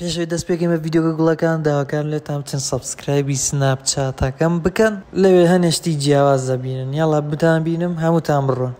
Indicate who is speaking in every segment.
Speaker 1: پێشەوەی دەست پێکەمە یددیوگە گوڵەکان داواکار لێت تام چەند سبسکرایبی سناپ چاتەکەم بکەن لەوێ هەنێشتی جیاواز دەبینن یاڵە بتان بینم هەمووتان بڕۆن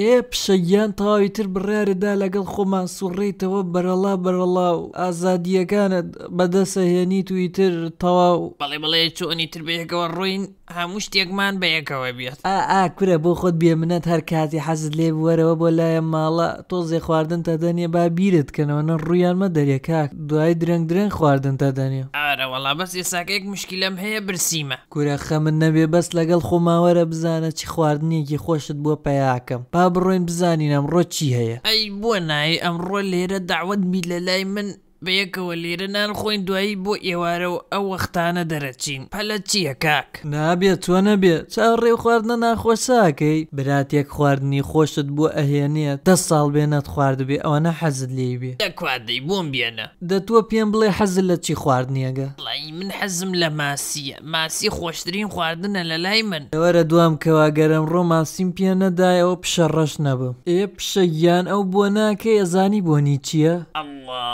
Speaker 1: ئێ پشەیان تاویتر بڕاردا لەگەڵ خۆمان سوڕێتەوە بەرەڵا بەرەڵا و ئازادیەکانت بەدەسەهێنی تویتر تەواو
Speaker 2: بەڵێ بڵێ چۆنی تر بەیەکەوە ڕووین هەموو شتێکمان بەیەکەوە بێت
Speaker 1: ئا ئاکورە بۆ خۆت بێمنەت هەر کاتی حەزت لێ بوەرەوە بۆ لایە ماڵە تۆزێ خواردن تا دەنیە با بیرت کەنەوە نە ڕوویانمە دەریێکاک دوای درەنگ درەنگ خواردن تا دەنیە
Speaker 2: ئارەوەڵا بەس ئێساکەیەک مشکلم هەیە برسیمە
Speaker 1: کورە خەمن نەبێ بەس لەگەڵ خۆماوەرە بزانە چی خواردنیەکی خۆشت بۆ پیاکەم با بروين بزانين امرو چی هيا
Speaker 2: اي بۆ نایە امرو لێرە داوت بی لە من بەیەکەوە لێرە نانخۆین دوایی بۆ ئێوارە و ئەو وەختانە دەرەچین پەلە چییە کاک
Speaker 1: نابێت چۆ نەبێ چا ڕێ خواردنە ناخۆساکەی براتێک خواردنی خۆشت بۆ ئەهێنێ دە ساڵ بێنەت خواردبێ ئەوەنە حەزت لێ بێ
Speaker 2: دەکواردەی بۆم بێنە
Speaker 1: دە تۆ پێم بڵێ حەزل لە چی خواردنیەگە
Speaker 2: لای من حەزم لە ماسیە ماسی خۆشترین خواردنە لە لای من
Speaker 1: ئەوەرە دوام کەوا گەرم ڕۆماسیم پێ نەدایەوە پیشە ڕەش نەبم ئێ پیشە گیان ئەو بۆ ناکە ێزانی بۆنی چییە؟
Speaker 2: ئەله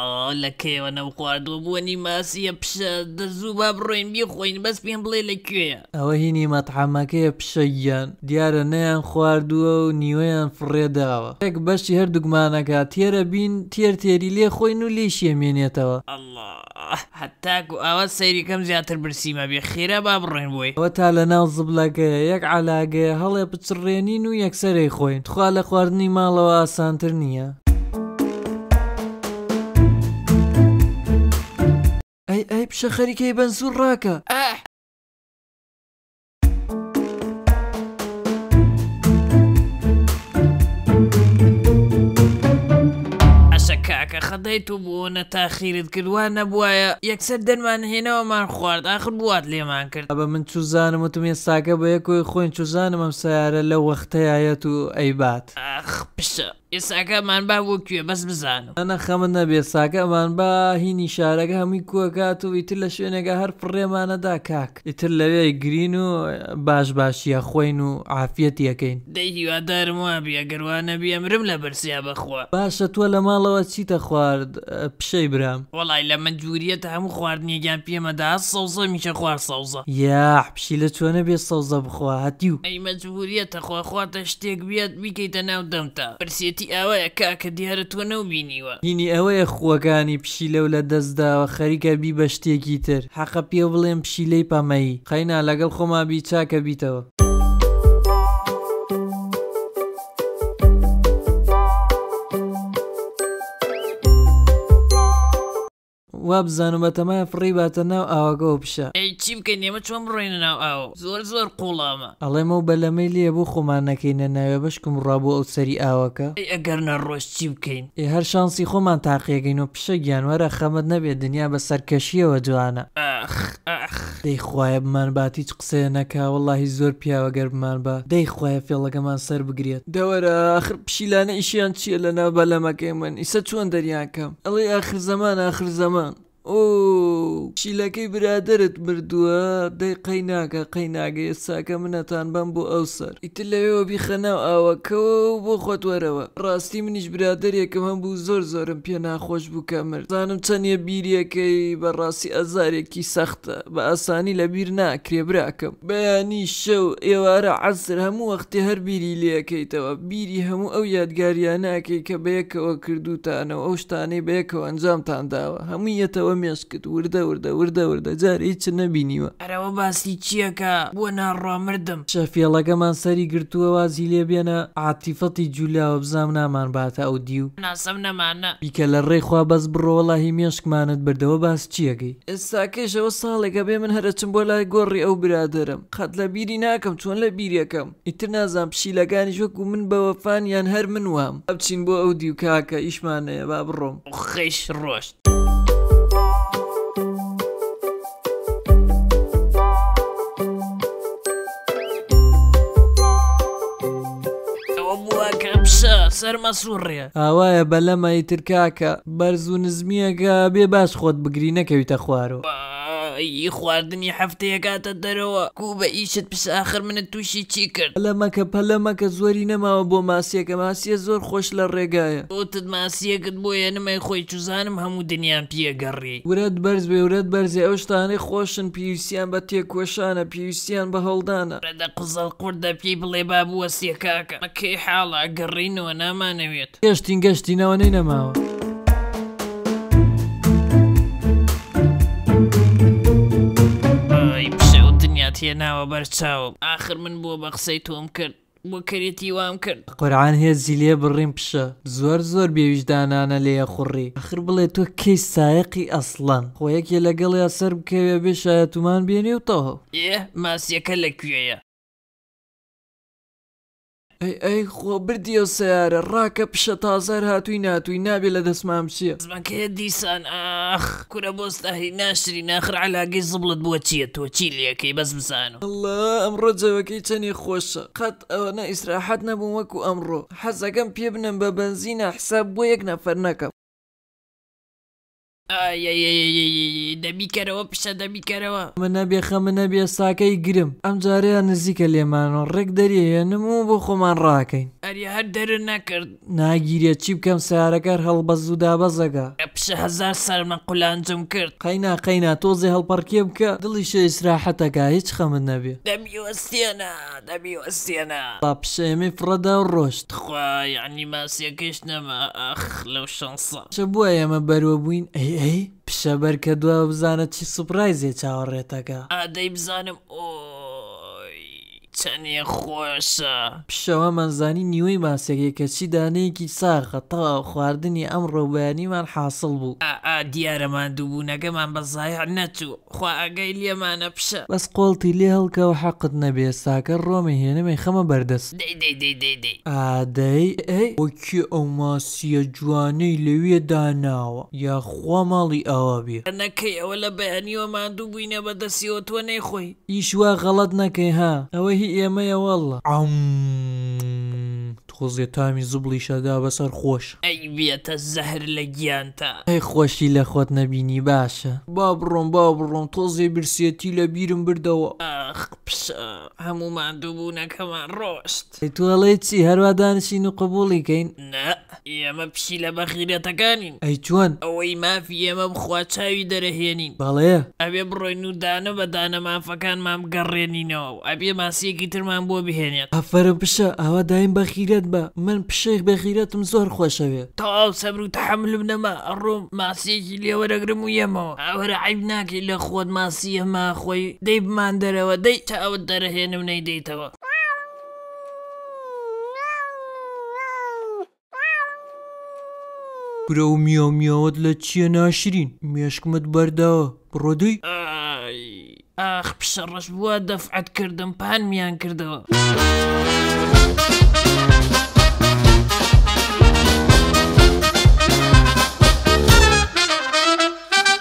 Speaker 2: لە کەیەوە نەو خواردوە بووە نیماسیە پیشە دەزوو با بڕۆین بیخۆین بەس پێم بڵێ لەکوێە
Speaker 1: ئەوە هینی مەتحامەکەیە پیشەیان دیارە نەیان خواردووە و نیوەیان فڕێداوە ێک بەشی هەردووگمانەکە تێرە بین تێر تێری لێ خۆین و لێشیە مێنێتەوە
Speaker 2: ئەله هەتاکو ئەوە سەیریکەم زیاتر برسیمە بێ خێرا با بڕێن بۆی
Speaker 1: ئەوە تا لە ناو زبلەکە یەک علاگەیە هەڵێ پچڕێنین و یەکسەرەی خۆین خوا لە خواردنی ماڵەوە ئاسانتر نییە بشخري كيبان سراكة اه
Speaker 2: كاكا خضيت بونا تاخير كلوانا بوايا ياك سدن من هنا وما نخوارد اخر بوات لي ما انكر
Speaker 1: ابا من تشوزان متم يساكا بيكو يخوين تشوزان مم سيارة لو اختيايتو اي بات
Speaker 2: اخ بشا ئێساکەمان با بۆ کوێ بەس بزانم
Speaker 1: ئەە خەمن نەبێ ساکەمان با هینی شارەکە هەمووی کووەکات و ئیتر لە شوێنێکە هەر پڕێمانەدا کاک ئیتر لەوێ گرین و باش باشیە خۆین و عافەتی یەکەین
Speaker 2: دەی هیوادارم وا بیەگەروانە بیەمرم لە بەرسیا بەخوا
Speaker 1: باشە توە لە ماڵەوە چیتە خوارد پشەی برام
Speaker 2: وڵای لە من جووریەت هەموو خواردنیگیان پێمەدا سەوزە میچە خوار سەوزە
Speaker 1: یا پشی لە چۆنە بێ سەوزە بخوا هەتی و
Speaker 2: ئەی مەجبوریەتە خواخواتە شتێک بێت بیکەیتە ناو دەمتە پرسیێت تەندروستی ئەوەیە کاکە دیارە تۆ نەوبینیوە
Speaker 1: هینی ئەوەیە خۆگانی پشیلە و لە دەستداوە خەریکە بی بە شتێکی تر حەقە پێ بڵێم پشیلەی پەمەی قەینا لەگەڵ خۆما بی چاکە بیتەوە وا بزانم بە تەمای فڕیباتە ناو ئاواگە پیشە
Speaker 2: ئەی چی بکەین نێمە چۆم ڕێنە ناو ئاو زۆر زۆر قوڵامە
Speaker 1: ئەڵێمە و بەلەمەی لێ بوو خۆمانەکەینە ناوێ بشکم ڕابوو ئەو سەری ئاوەکە
Speaker 2: ئەگەر نەڕۆژ چی بکەین ئێ
Speaker 1: هەر شانسی خۆمان تاقیەگەین و پیشە گیانوەرە خەمت نەبێت دنیا بە سەرکەشیەوە جوانە دەیخوایە بمانباتی چ قسەیە نەکا وڵی زۆر پیاوەگەر بمان بە دەیخوایە فێڵەکەمان سەر بگرێت دەوەرە آخر پشیلانە ئیشیان چییە لە ناو بەلەمەکەی من ئیسە چۆن دەریاکەم ئەڵێ ئاخر زەمان آخر زەمان ئۆ شیلەکەی برادرت مردووە دەی قەیناکە قەیناگە ئێستاکە منەتان بەم بۆ ئەو سەر ئیتر لەوێەوە بیخەناو ئاوەکەەوە بۆ خۆت وەرەوە ڕاستی منیش برادێکم هەم بوو زۆر زۆرم پێ ناخۆش بووکە مردانم چەندە بیریەکەی بەڕاستی ئەزارێکی سەختە بە ئاسانی لە بیر ناکرێ براکەم بەیانی شەو ئێوارە عەسر هەموو وەختی هەر بیری لەکەیتەوە بیری هەموو ئەو یادگاریانەکەی کە بەیەکەوە کردوتانەوە ئەو شتانەی بەیەکەوە ئەنجامتان داوە هەمووی یەتەوە ئەوە مێس کرد وردە وردە وردە وردە جار هیچ نەبینیوە
Speaker 2: ئەرەوە باسی چییەکە بۆ ناڕامردم
Speaker 1: شەفێڵەکەمان سەری گرتووە وازی لێ بێنە عاتیفەتی جولاوە بزام نامان باتە ئەو دیو
Speaker 2: ناسەم نەمانە بیکە
Speaker 1: لە ڕێخوا بەس بڕۆوەڵی مێشکمانت بردەوە باس چیەکەی
Speaker 2: ئێستا کێشەوە
Speaker 1: ساڵێکە بێ من هەرەچم بۆ لای گۆڕی ئەو برادرم قەت لە بیری ناکەم چۆن لە بیریەکەم ئیتر نازان پشیلەکانیش وەکو من بەوەفانیان هەر من وام ئەبچین بۆ ئەو دیوکاکە ئیشمانەیە با بڕۆم خش ڕۆشت.
Speaker 2: سەر مەسوڕێ
Speaker 1: ئاوایە بە لەمەی ترکاکە بەرز و نزمیەکە بێ باش خۆت بگری نەکەویتە خوارەوە.
Speaker 2: ئی خواردنی هەفتەیە کاتە دەرەوە کو بە ئیشت پس آخر منە تووشی چی کرد لە
Speaker 1: مەکە پەلە مەکە زۆری نەماوە بۆ ماسیەکە ماسیە زۆر خۆش لە ڕێگایە
Speaker 2: ئۆتت ماسیەکت بۆیە نمای خۆی چزانم هەموو دنیایان پێگەڕی
Speaker 1: ورەت بەرز بێ ورەت بەرزێ ئەو شتانەی
Speaker 2: خۆشن پێویستیان بە تێکۆشانە پێویستیان بە هەڵدانە ڕێدە قزەڵ قوردە پێی بڵێ بابووە سێکاکە مەکەی حاڵە گەڕینەوە نامانەوێت
Speaker 1: گەشتین گەشتینەوە نەی نەماوە.
Speaker 2: هێناوە بەرچاوم آخر من بۆ بە قسەی تۆم کرد بۆ کەرێتی وام کرد
Speaker 1: قورآان هێزی لێ بڕیم پیشە زۆر زۆر بێویژدانانە لێە خوڕی ئەخر بڵێ تۆ کەی سایقی ئەسڵان خۆیەکێ لەگەڵ یاسەر بکەوێ بێ شایەتمان بێنێ و تەهۆ
Speaker 2: ئێ ماسیەکە لەکوێیە
Speaker 1: ئەی ئەی خۆ بردیە سیارە ڕاکە پیشە تازار هاتووی ناتووی نابێ لە دەستمام چییە
Speaker 2: زمانکە دیسان ئاخ کورە بۆستاهی ناشری ناخر علاگەی زبڵت بۆ چییە تۆ چی بەس بزانم الله ئەمڕۆ جەوەکەی چەنی خۆشە قەت
Speaker 1: ئەوە نە ئیسراحەت نەبوو وەکو ئەمڕۆ حەزەکەم پێ بنم بە بنزینە حساب بۆ یەک نەفەر نەکەم
Speaker 2: دەبیکەرەوە پیشە دەبیکەرەوە
Speaker 1: منە بێخە منە بێ ساکەی گرم ئەم جارەیە نزیکە لێمانەوە ڕێک دەریێنم و بۆ خۆمان ڕاکەین
Speaker 2: ئەری هەر دەر نەکرد
Speaker 1: ناگیرێت چی بکەم سیارەکەر هەڵبەز و دابەزەگە
Speaker 2: پیشە هزار سەرمە قولانجم کرد قینا قینا تۆزی هەڵپەرکێ
Speaker 1: بکە دڵیشە ئیسراحەتەکە هیچ خەمن نەبێ
Speaker 2: دەبیوەستێنە دەبیوەستێنە
Speaker 1: با پیشێمی فرەدا و ڕۆشت
Speaker 2: خوا یعنی ماسیەکەش نەما ئەخ لەو شانسە
Speaker 1: چە بووە ئێمە بەرەوە بووین ئەیە ئەی پیشەبەر کە دووە بزانە چی سوپایزێ چاوەڕێتەکە
Speaker 2: ئادەی بزانم ئۆ تەنێ خۆشە
Speaker 1: پیشەوە مەزانی نیوەی ماسێکی کە چی دانەیەکی ساخە تا خواردنی ئەم ڕۆبیانیمان حاصل بوو
Speaker 2: ئا دیارەمان دووبوونەگەمان بە زایە نەچوو خوا ئەگەی لێمانە پیشە
Speaker 1: بەس قۆڵتی لێ هەڵکە و حەقت نەبێ ساکە ڕۆمی هێنەمەی خەمە بەردەست ئادەی ئۆکی ئەو ماسیە جوانەی لەوێ داناوە یاخوا ماڵی ئەوە بێ
Speaker 2: نەکەی ئەوە لە بەیانیوە مادوو بووینە بە دەسیەوە تۆ نەیخۆی
Speaker 1: ئیشوا غەڵت نەکەی ها ئەوە هی يا ميا والله عم قوزێ تامی زوبڵی شەدا بەسەر خۆش
Speaker 2: ئەی بێتە زەهر لە گیانتە ئەی
Speaker 1: خۆشی لە خۆت نەبینی باشە
Speaker 2: با بڕۆم با بڕۆم تۆزێ برسێتی لە بیرم بردەوە هەموو مادووبوونەکەمان ڕۆشت
Speaker 1: تۆڵێ چی هەروە دانشین و قبوڵیکەین
Speaker 2: ئێمە پشی لە بەخیرەتەکانین ئەی چۆن ئەوەی مافی ئێمە بخوا چاوی دەرەهێنین بەڵێ ئەبێ بڕۆین و دانە بە دانە مافەکان مام گەڕێنینەوە ئەبێ ماسیەکی ترمان بۆ بهێنێت
Speaker 1: ئەفەرە بشە ئەوە دایم بەخیرەت بە من پشێک بە غیرەتم زۆر خۆشەوێ
Speaker 2: تاو سەبر و تحملم نەما ڕۆم ماسیێکی لێوەرەگرم و یەمەوە ئەوەرە عیب ناکەی لە خۆت ماسیەما خۆی دەی بمان دەرەوە دەی تا ئەوت دەرەهێنم نەی دەیتەوە.
Speaker 1: کورە و میۆمیەوەت لە چیە ناشرین مێشکمت بەرداوە بڕۆدەی
Speaker 2: ئاخ پیشە ڕەش بووە دەفعەت کردم پان میان کردەوە.